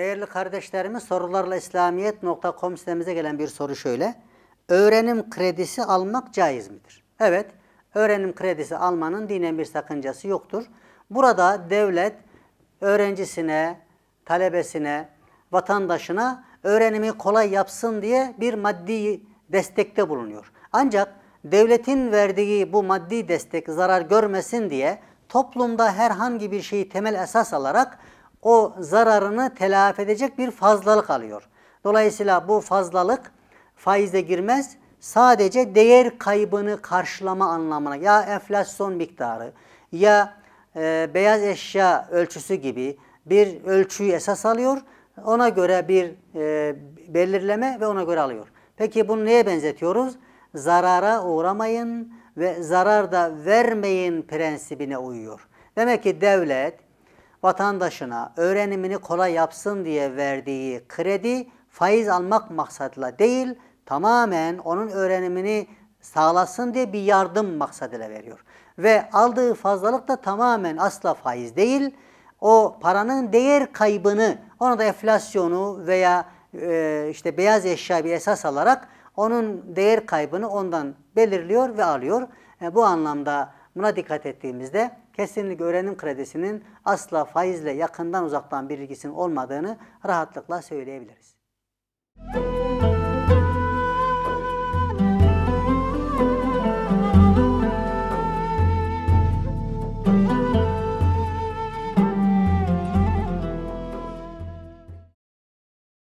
Değerli kardeşlerimiz sorularla İslamiyet.com sitemize gelen bir soru şöyle. Öğrenim kredisi almak caiz midir? Evet, öğrenim kredisi almanın dinen bir sakıncası yoktur. Burada devlet öğrencisine, talebesine, vatandaşına öğrenimi kolay yapsın diye bir maddi destekte bulunuyor. Ancak devletin verdiği bu maddi destek zarar görmesin diye toplumda herhangi bir şeyi temel esas alarak o zararını telafi edecek bir fazlalık alıyor. Dolayısıyla bu fazlalık faize girmez. Sadece değer kaybını karşılama anlamına ya enflasyon miktarı ya e, beyaz eşya ölçüsü gibi bir ölçüyü esas alıyor. Ona göre bir e, belirleme ve ona göre alıyor. Peki bunu neye benzetiyoruz? Zarara uğramayın ve zarar da vermeyin prensibine uyuyor. Demek ki devlet, vatandaşına öğrenimini kolay yapsın diye verdiği kredi faiz almak maksadıyla değil, tamamen onun öğrenimini sağlasın diye bir yardım maksadıyla veriyor. Ve aldığı fazlalık da tamamen asla faiz değil, o paranın değer kaybını, ona da enflasyonu veya e, işte beyaz eşya bir esas alarak onun değer kaybını ondan belirliyor ve alıyor. E, bu anlamda Buna dikkat ettiğimizde kesinlikle öğrenim kredisinin asla faizle yakından uzaktan bir ilgisinin olmadığını rahatlıkla söyleyebiliriz. Müzik